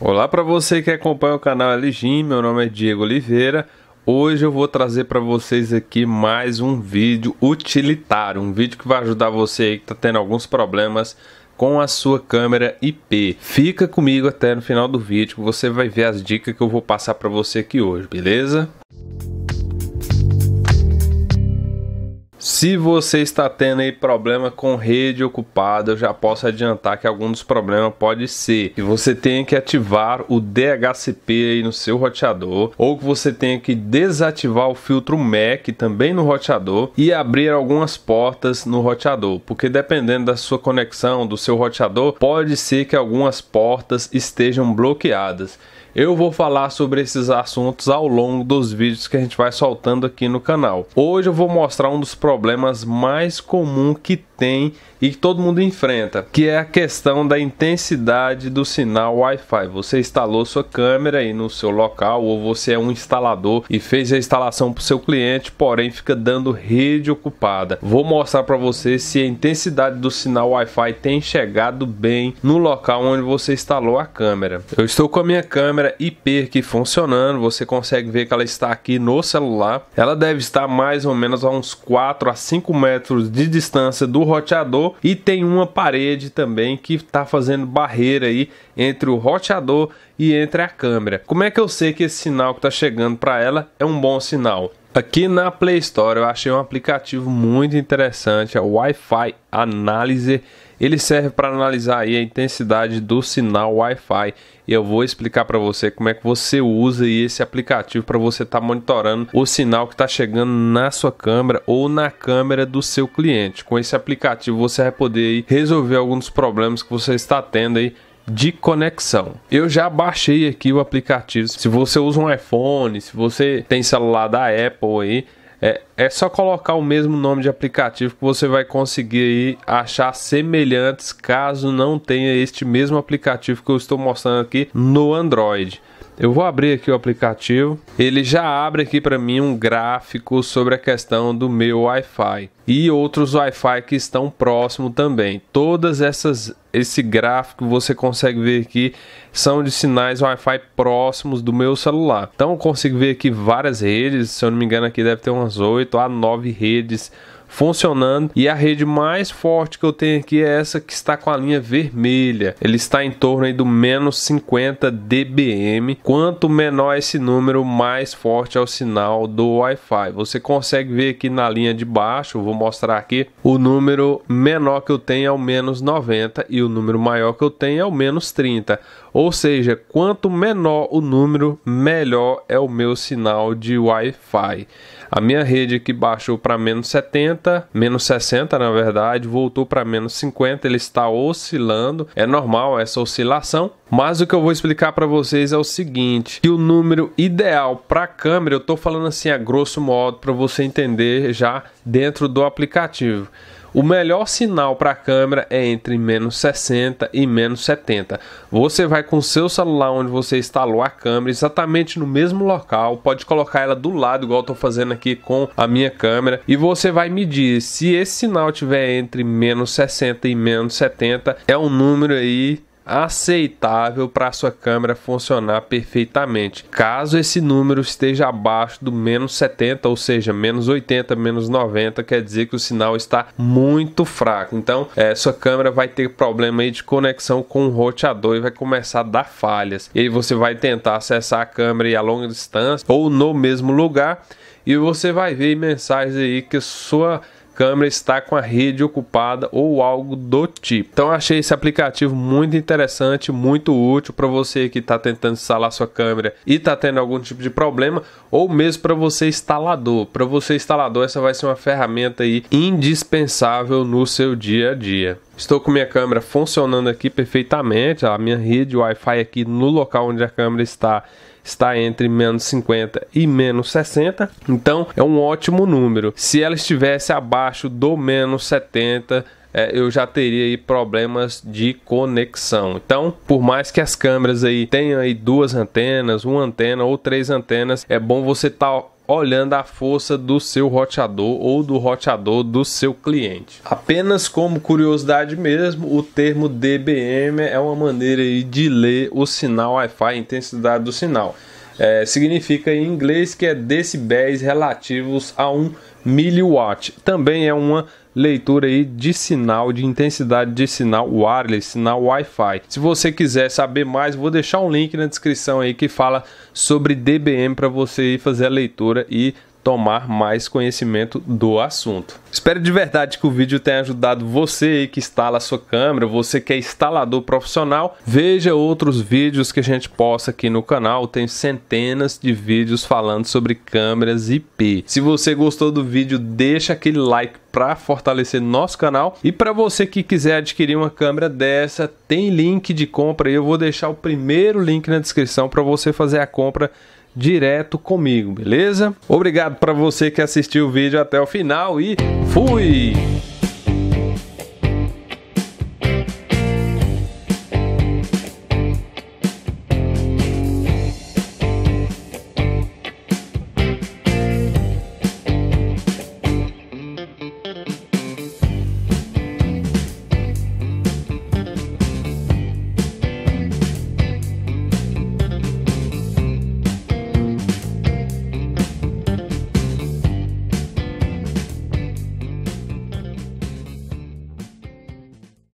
Olá para você que acompanha o canal LG, meu nome é Diego Oliveira. Hoje eu vou trazer para vocês aqui mais um vídeo utilitário, um vídeo que vai ajudar você que está tendo alguns problemas com a sua câmera IP. Fica comigo até no final do vídeo, você vai ver as dicas que eu vou passar para você aqui hoje, beleza? Se você está tendo aí problema com rede ocupada, eu já posso adiantar que algum dos problemas pode ser que você tenha que ativar o DHCP aí no seu roteador ou que você tenha que desativar o filtro MAC também no roteador e abrir algumas portas no roteador, porque dependendo da sua conexão do seu roteador, pode ser que algumas portas estejam bloqueadas. Eu vou falar sobre esses assuntos ao longo dos vídeos que a gente vai soltando aqui no canal. Hoje eu vou mostrar um dos problemas mais comuns que tem e que todo mundo enfrenta, que é a questão da intensidade do sinal Wi-Fi. Você instalou sua câmera aí no seu local ou você é um instalador e fez a instalação para o seu cliente, porém fica dando rede ocupada. Vou mostrar para você se a intensidade do sinal Wi-Fi tem chegado bem no local onde você instalou a câmera. Eu estou com a minha câmera IP aqui funcionando, você consegue ver que ela está aqui no celular. Ela deve estar mais ou menos a uns 4 a 5 metros de distância do roteador roteador e tem uma parede também que está fazendo barreira aí entre o roteador e entre a câmera. Como é que eu sei que esse sinal que está chegando para ela é um bom sinal? Aqui na Play Store eu achei um aplicativo muito interessante, é o Wi-Fi Analyzer. Ele serve para analisar a intensidade do sinal Wi-Fi. E eu vou explicar para você como é que você usa esse aplicativo para você estar tá monitorando o sinal que está chegando na sua câmera ou na câmera do seu cliente. Com esse aplicativo você vai poder resolver alguns problemas que você está tendo aí de conexão. Eu já baixei aqui o aplicativo. Se você usa um iPhone, se você tem celular da Apple aí, é, é só colocar o mesmo nome de aplicativo que você vai conseguir achar semelhantes caso não tenha este mesmo aplicativo que eu estou mostrando aqui no Android. Eu vou abrir aqui o aplicativo. Ele já abre aqui para mim um gráfico sobre a questão do meu Wi-Fi e outros Wi-Fi que estão próximo também. Todas essas esse gráfico você consegue ver aqui são de sinais Wi-Fi próximos do meu celular. Então eu consigo ver aqui várias redes, se eu não me engano aqui deve ter umas 8 a 9 redes funcionando. E a rede mais forte que eu tenho aqui é essa que está com a linha vermelha. Ele está em torno aí do menos 50 dBm. Quanto menor esse número, mais forte é o sinal do Wi-Fi. Você consegue ver aqui na linha de baixo, vou mostrar aqui, o número menor que eu tenho é o menos 90 e o número maior que eu tenho é o menos 30. Ou seja, quanto menor o número, melhor é o meu sinal de Wi-Fi. A minha rede que baixou para menos 70 50, menos 60 na verdade, voltou para menos 50, ele está oscilando. É normal essa oscilação, mas o que eu vou explicar para vocês é o seguinte, que o número ideal para câmera, eu estou falando assim a grosso modo para você entender já dentro do aplicativo. O melhor sinal para a câmera é entre menos 60 e menos 70. Você vai com seu celular onde você instalou a câmera exatamente no mesmo local, pode colocar ela do lado, igual estou fazendo aqui com a minha câmera, e você vai medir. Se esse sinal tiver entre menos 60 e menos 70, é um número aí aceitável para sua câmera funcionar perfeitamente. Caso esse número esteja abaixo do menos 70, ou seja, menos 80, menos 90, quer dizer que o sinal está muito fraco. Então, é, sua câmera vai ter problema aí de conexão com o roteador e vai começar a dar falhas. E aí você vai tentar acessar a câmera a longa distância ou no mesmo lugar e você vai ver mensagens aí que sua câmera está com a rede ocupada ou algo do tipo. Então achei esse aplicativo muito interessante, muito útil para você que está tentando instalar sua câmera e está tendo algum tipo de problema, ou mesmo para você instalador. Para você instalador, essa vai ser uma ferramenta aí indispensável no seu dia a dia. Estou com minha câmera funcionando aqui perfeitamente, a minha rede Wi-Fi aqui no local onde a câmera está está entre menos 50 e menos 60, então é um ótimo número. Se ela estivesse abaixo do menos 70, é, eu já teria aí problemas de conexão. Então, por mais que as câmeras aí tenham aí duas antenas, uma antena ou três antenas, é bom você estar tá olhando a força do seu roteador ou do roteador do seu cliente. Apenas como curiosidade mesmo, o termo DBM é uma maneira de ler o sinal Wi-Fi, intensidade do sinal. É, significa em inglês que é decibéis relativos a um miliwatt. Também é uma leitura aí de sinal, de intensidade de sinal wireless, sinal Wi-Fi. Se você quiser saber mais, vou deixar um link na descrição aí que fala sobre DBM para você ir fazer a leitura e tomar mais conhecimento do assunto. Espero de verdade que o vídeo tenha ajudado você que instala a sua câmera, você que é instalador profissional. Veja outros vídeos que a gente posta aqui no canal, tem centenas de vídeos falando sobre câmeras IP. Se você gostou do vídeo, deixa aquele like para fortalecer nosso canal. E para você que quiser adquirir uma câmera dessa, tem link de compra. Eu vou deixar o primeiro link na descrição para você fazer a compra direto comigo, beleza? Obrigado para você que assistiu o vídeo até o final e fui!